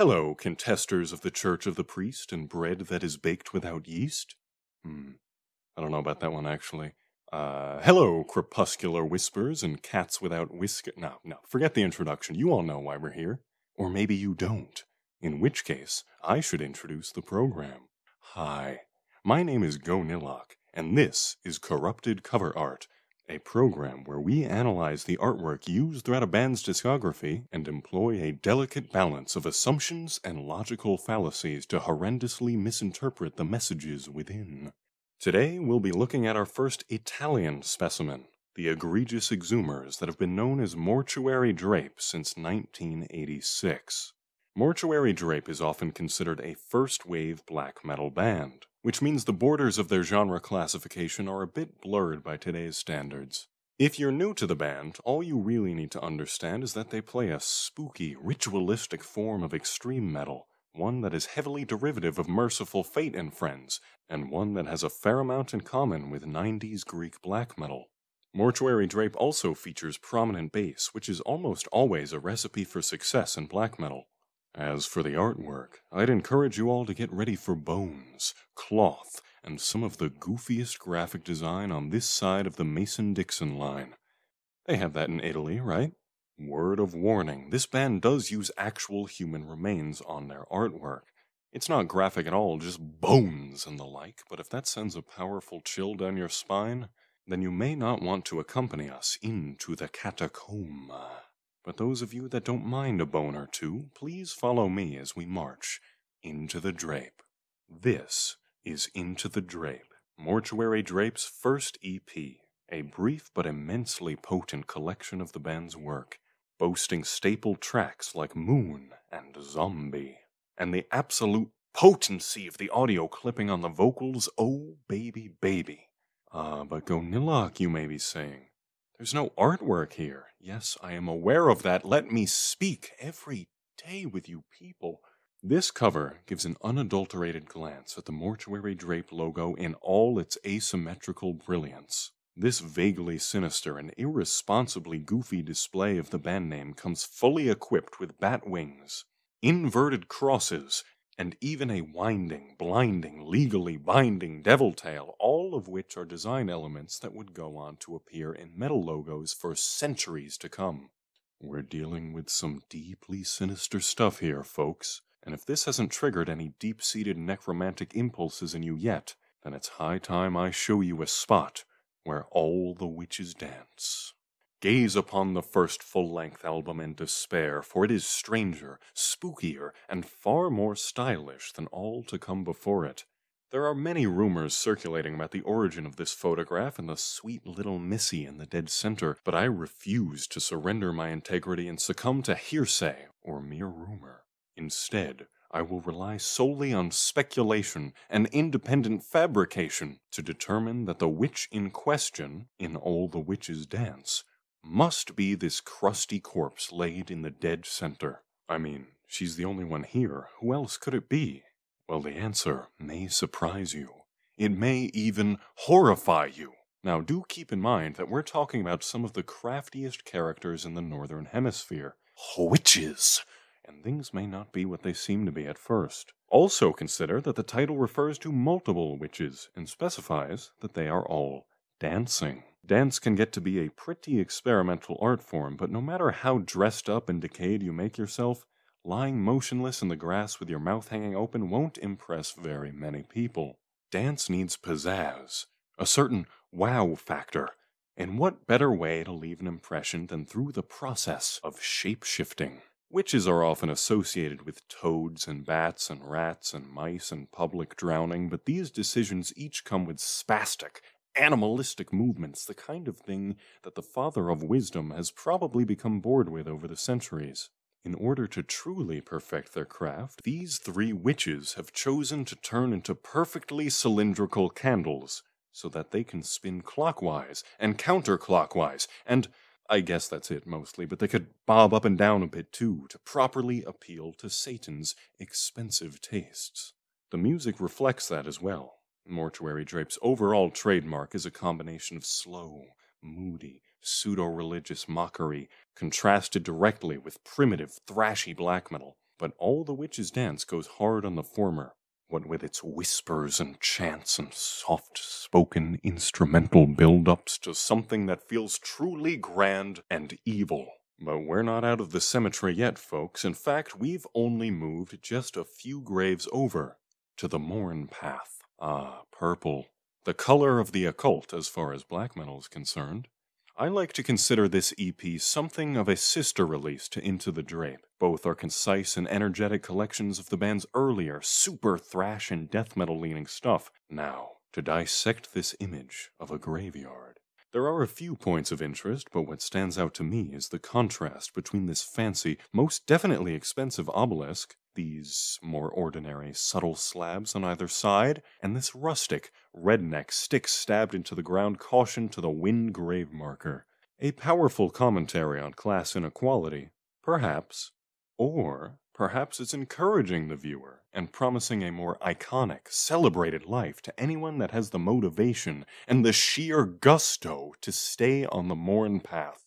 Hello, contesters of the Church of the Priest and bread that is baked without yeast. Hmm. I don't know about that one, actually. Uh, hello, crepuscular whispers and cats without whiskers. No, no, forget the introduction. You all know why we're here. Or maybe you don't. In which case, I should introduce the program. Hi, my name is Go Nilok, and this is Corrupted Cover Art, a program where we analyze the artwork used throughout a band's discography and employ a delicate balance of assumptions and logical fallacies to horrendously misinterpret the messages within. Today, we'll be looking at our first Italian specimen, the egregious exhumers that have been known as mortuary drape since 1986. Mortuary Drape is often considered a first wave black metal band, which means the borders of their genre classification are a bit blurred by today's standards. If you're new to the band, all you really need to understand is that they play a spooky, ritualistic form of extreme metal, one that is heavily derivative of Merciful Fate and Friends, and one that has a fair amount in common with 90s Greek black metal. Mortuary Drape also features prominent bass, which is almost always a recipe for success in black metal. As for the artwork, I'd encourage you all to get ready for bones, cloth, and some of the goofiest graphic design on this side of the Mason-Dixon line. They have that in Italy, right? Word of warning, this band does use actual human remains on their artwork. It's not graphic at all, just bones and the like, but if that sends a powerful chill down your spine, then you may not want to accompany us into the catacomb. But those of you that don't mind a bone or two, please follow me as we march into the drape. This is Into the Drape, Mortuary Drape's first EP, a brief but immensely potent collection of the band's work, boasting staple tracks like Moon and Zombie, and the absolute potency of the audio clipping on the vocals, oh baby baby. Ah, uh, but Gonilla, you may be saying. There's no artwork here. Yes, I am aware of that. Let me speak every day with you people. This cover gives an unadulterated glance at the mortuary drape logo in all its asymmetrical brilliance. This vaguely sinister and irresponsibly goofy display of the band name comes fully equipped with bat wings, inverted crosses, and even a winding, blinding, legally binding devil tail, all of which are design elements that would go on to appear in metal logos for centuries to come. We're dealing with some deeply sinister stuff here, folks, and if this hasn't triggered any deep seated necromantic impulses in you yet, then it's high time I show you a spot where all the witches dance. Gaze upon the first full length album in despair, for it is stranger, spookier, and far more stylish than all to come before it. There are many rumors circulating about the origin of this photograph and the sweet little Missy in the dead center, but I refuse to surrender my integrity and succumb to hearsay or mere rumor. Instead, I will rely solely on speculation and independent fabrication to determine that the witch in question, in all the witches' dance, must be this crusty corpse laid in the dead center. I mean, she's the only one here. Who else could it be? Well, the answer may surprise you. It may even horrify you. Now, do keep in mind that we're talking about some of the craftiest characters in the Northern Hemisphere witches, and things may not be what they seem to be at first. Also consider that the title refers to multiple witches and specifies that they are all dancing. Dance can get to be a pretty experimental art form, but no matter how dressed up and decayed you make yourself, lying motionless in the grass with your mouth hanging open won't impress very many people. Dance needs pizzazz, a certain wow factor, and what better way to leave an impression than through the process of shape shifting? Witches are often associated with toads and bats and rats and mice and public drowning, but these decisions each come with spastic animalistic movements, the kind of thing that the father of wisdom has probably become bored with over the centuries. In order to truly perfect their craft, these three witches have chosen to turn into perfectly cylindrical candles, so that they can spin clockwise and counterclockwise, and I guess that's it mostly, but they could bob up and down a bit too to properly appeal to Satan's expensive tastes. The music reflects that as well. Mortuary Drape's overall trademark is a combination of slow, moody, pseudo religious mockery, contrasted directly with primitive, thrashy black metal. But All the Witches Dance goes hard on the former, what with its whispers and chants and soft spoken instrumental build ups to something that feels truly grand and evil. But we're not out of the cemetery yet, folks. In fact, we've only moved just a few graves over to the Morn Path. Ah, purple. The color of the occult as far as black metal is concerned. I like to consider this EP something of a sister release to Into the Drape. Both are concise and energetic collections of the band's earlier, super thrash and death metal leaning stuff. Now, to dissect this image of a graveyard. There are a few points of interest, but what stands out to me is the contrast between this fancy, most definitely expensive obelisk these more ordinary, subtle slabs on either side, and this rustic, redneck stick stabbed into the ground caution to the wind grave marker. A powerful commentary on class inequality, perhaps, or perhaps it's encouraging the viewer and promising a more iconic, celebrated life to anyone that has the motivation and the sheer gusto to stay on the morn path.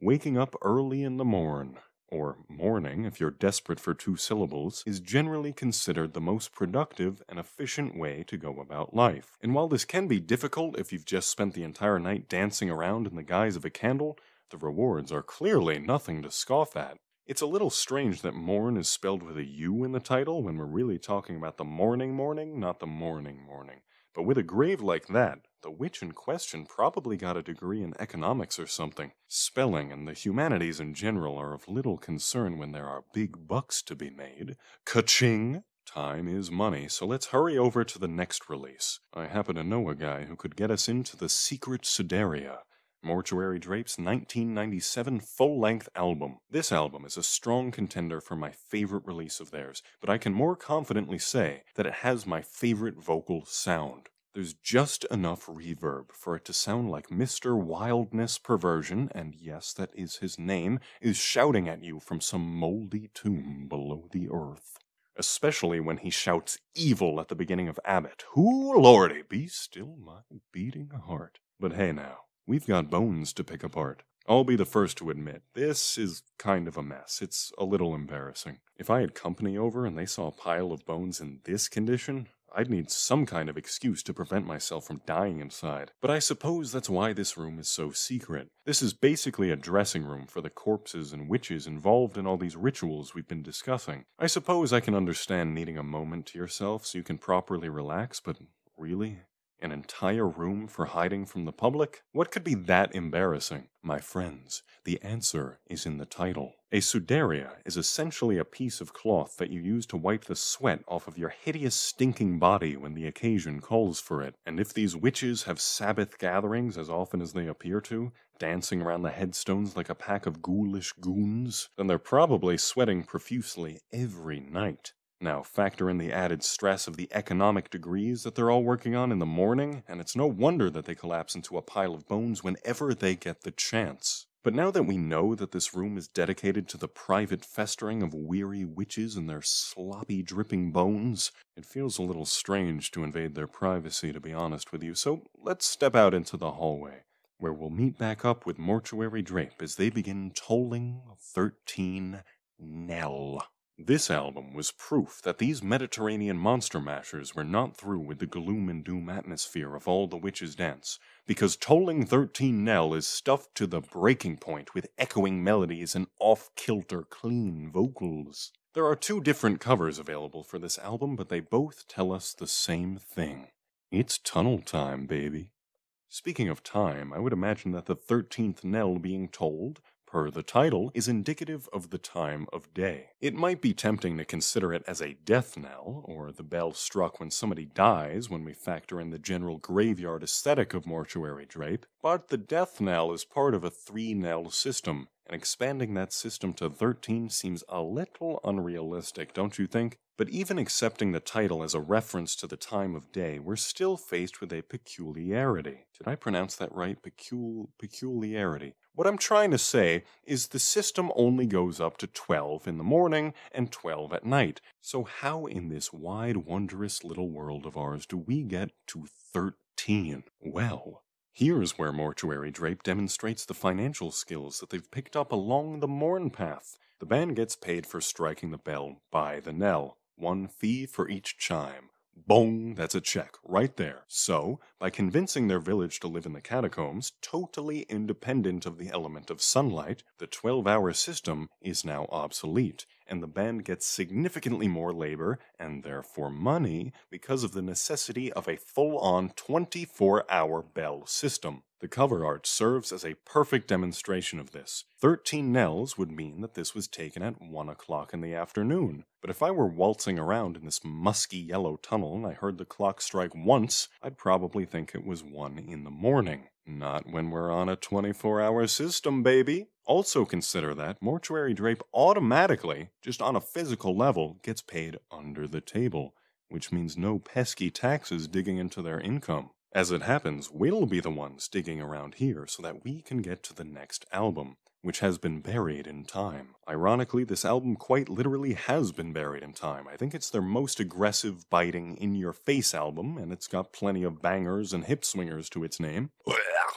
Waking up early in the morn, or morning if you're desperate for two syllables, is generally considered the most productive and efficient way to go about life. And while this can be difficult if you've just spent the entire night dancing around in the guise of a candle, the rewards are clearly nothing to scoff at. It's a little strange that morn is spelled with a U in the title when we're really talking about the morning morning, not the morning morning. But with a grave like that, the witch in question probably got a degree in economics or something. Spelling and the humanities in general are of little concern when there are big bucks to be made. Kaching! Time is money, so let's hurry over to the next release. I happen to know a guy who could get us into the secret Sudaria. Mortuary Drape's 1997 full length album. This album is a strong contender for my favorite release of theirs, but I can more confidently say that it has my favorite vocal sound. There's just enough reverb for it to sound like Mr. Wildness Perversion, and yes, that is his name, is shouting at you from some moldy tomb below the earth. Especially when he shouts evil at the beginning of Abbott. Who, lordy, be still my beating heart. But hey now, We've got bones to pick apart. I'll be the first to admit, this is kind of a mess. It's a little embarrassing. If I had company over and they saw a pile of bones in this condition, I'd need some kind of excuse to prevent myself from dying inside. But I suppose that's why this room is so secret. This is basically a dressing room for the corpses and witches involved in all these rituals we've been discussing. I suppose I can understand needing a moment to yourself so you can properly relax, but really? An entire room for hiding from the public? What could be that embarrassing? My friends, the answer is in the title. A sudaria is essentially a piece of cloth that you use to wipe the sweat off of your hideous stinking body when the occasion calls for it. And if these witches have Sabbath gatherings as often as they appear to, dancing around the headstones like a pack of ghoulish goons, then they're probably sweating profusely every night. Now, factor in the added stress of the economic degrees that they're all working on in the morning, and it's no wonder that they collapse into a pile of bones whenever they get the chance. But now that we know that this room is dedicated to the private festering of weary witches and their sloppy, dripping bones, it feels a little strange to invade their privacy, to be honest with you, so let's step out into the hallway, where we'll meet back up with Mortuary Drape as they begin tolling 13 Nell. This album was proof that these Mediterranean monster mashers were not through with the gloom and doom atmosphere of all the witches' dance, because Tolling 13 Nell is stuffed to the breaking point with echoing melodies and off kilter clean vocals. There are two different covers available for this album, but they both tell us the same thing. It's tunnel time, baby. Speaking of time, I would imagine that the 13th knell being tolled per the title, is indicative of the time of day. It might be tempting to consider it as a death knell, or the bell struck when somebody dies when we factor in the general graveyard aesthetic of mortuary drape, but the death knell is part of a three knell system, and expanding that system to 13 seems a little unrealistic, don't you think? But even accepting the title as a reference to the time of day, we're still faced with a peculiarity. Did I pronounce that right? Pecul- peculiarity. What I'm trying to say is the system only goes up to 12 in the morning and 12 at night. So, how in this wide, wondrous little world of ours do we get to 13? Well, here's where Mortuary Drape demonstrates the financial skills that they've picked up along the morn path. The band gets paid for striking the bell by the knell, one fee for each chime. Bong, that's a check right there. So, by convincing their village to live in the catacombs, totally independent of the element of sunlight, the 12 hour system is now obsolete, and the band gets significantly more labor, and therefore money, because of the necessity of a full on 24 hour bell system. The cover art serves as a perfect demonstration of this. Thirteen nells would mean that this was taken at one o'clock in the afternoon, but if I were waltzing around in this musky yellow tunnel and I heard the clock strike once, I'd probably think it was 1 in the morning. Not when we're on a 24 hour system, baby. Also consider that Mortuary Drape automatically, just on a physical level, gets paid under the table, which means no pesky taxes digging into their income. As it happens, we'll be the ones digging around here so that we can get to the next album which has been buried in time. Ironically, this album quite literally has been buried in time. I think it's their most aggressive, biting, in your face album, and it's got plenty of bangers and hip swingers to its name.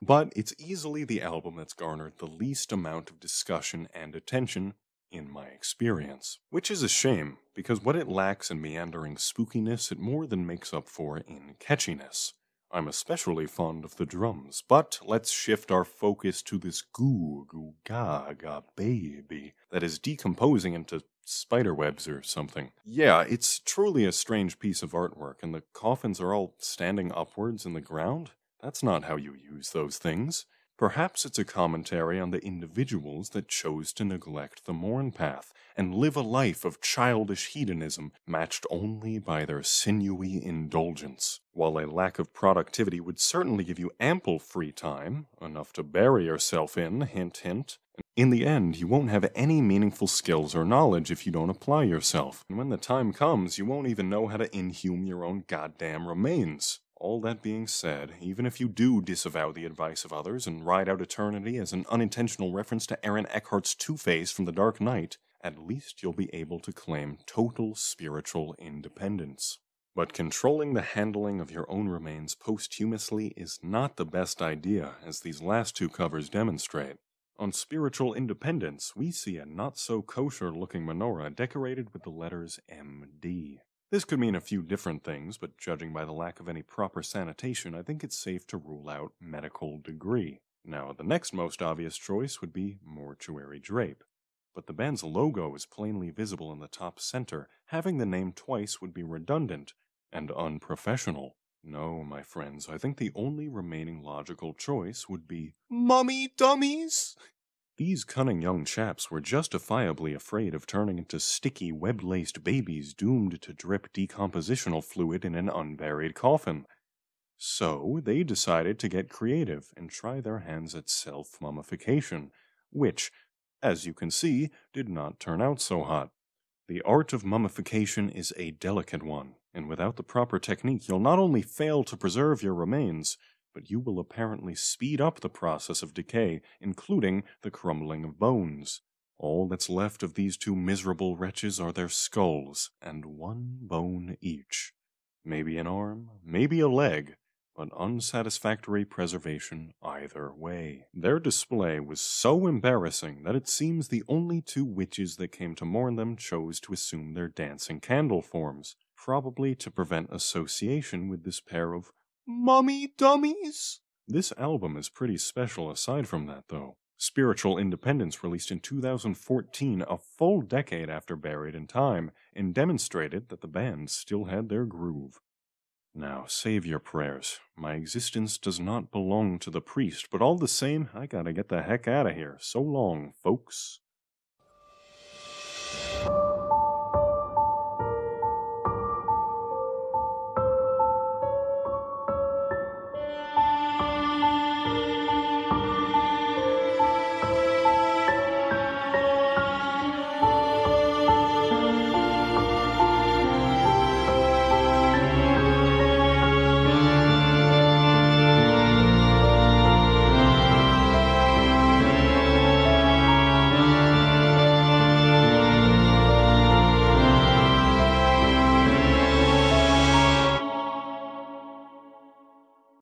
But it's easily the album that's garnered the least amount of discussion and attention in my experience. Which is a shame, because what it lacks in meandering spookiness, it more than makes up for in catchiness. I'm especially fond of the drums, but let's shift our focus to this goo goo gaga baby that is decomposing into spiderwebs or something. Yeah, it's truly a strange piece of artwork, and the coffins are all standing upwards in the ground. That's not how you use those things. Perhaps it's a commentary on the individuals that chose to neglect the Morn path and live a life of childish hedonism matched only by their sinewy indulgence. While a lack of productivity would certainly give you ample free time, enough to bury yourself in, hint, hint, in the end, you won't have any meaningful skills or knowledge if you don't apply yourself, and when the time comes, you won't even know how to inhume your own goddamn remains. All that being said, even if you do disavow the advice of others and ride out eternity as an unintentional reference to Aaron Eckhart's Two Face from The Dark Knight, at least you'll be able to claim total spiritual independence. But controlling the handling of your own remains posthumously is not the best idea, as these last two covers demonstrate. On spiritual independence, we see a not so kosher looking menorah decorated with the letters MD. This could mean a few different things, but judging by the lack of any proper sanitation, I think it's safe to rule out medical degree. Now, the next most obvious choice would be mortuary drape. But the band's logo is plainly visible in the top center. Having the name twice would be redundant and unprofessional. No, my friends, I think the only remaining logical choice would be Mummy Dummies! These cunning young chaps were justifiably afraid of turning into sticky, web laced babies doomed to drip decompositional fluid in an unburied coffin. So they decided to get creative and try their hands at self mummification, which, as you can see, did not turn out so hot. The art of mummification is a delicate one, and without the proper technique, you'll not only fail to preserve your remains, but you will apparently speed up the process of decay, including the crumbling of bones. All that's left of these two miserable wretches are their skulls, and one bone each. Maybe an arm, maybe a leg, but unsatisfactory preservation either way. Their display was so embarrassing that it seems the only two witches that came to mourn them chose to assume their dancing candle forms, probably to prevent association with this pair of Mummy Dummies? This album is pretty special aside from that, though. Spiritual Independence released in 2014, a full decade after Buried in Time, and demonstrated that the band still had their groove. Now, save your prayers. My existence does not belong to the priest, but all the same, I gotta get the heck out of here. So long, folks.